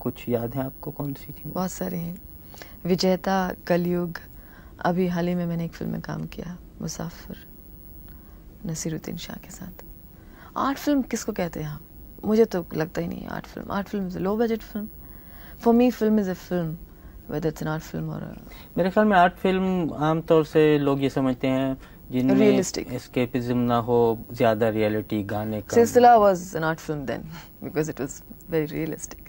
कुछ याद है आपको कौन सी थी बहुत सारे हैं विजेता कलयुग अभी हाल ही में मैंने एक फिल्म में काम किया मुसाफिर नसीरुद्दीन शाह के साथ आर्ट फिल्म किसको कहते हैं आप मुझे तो लगता ही नहीं art film art film low budget film for me film is a film whether it's an art film or a मेरे ख्याल में आर्ट फिल्म आमतौर से लोग ये समझते हैं जिनमें एस्केपिज्म ना हो ज्यादा रियलिटी गाने का सिलसिला was an art film then because it was very realistic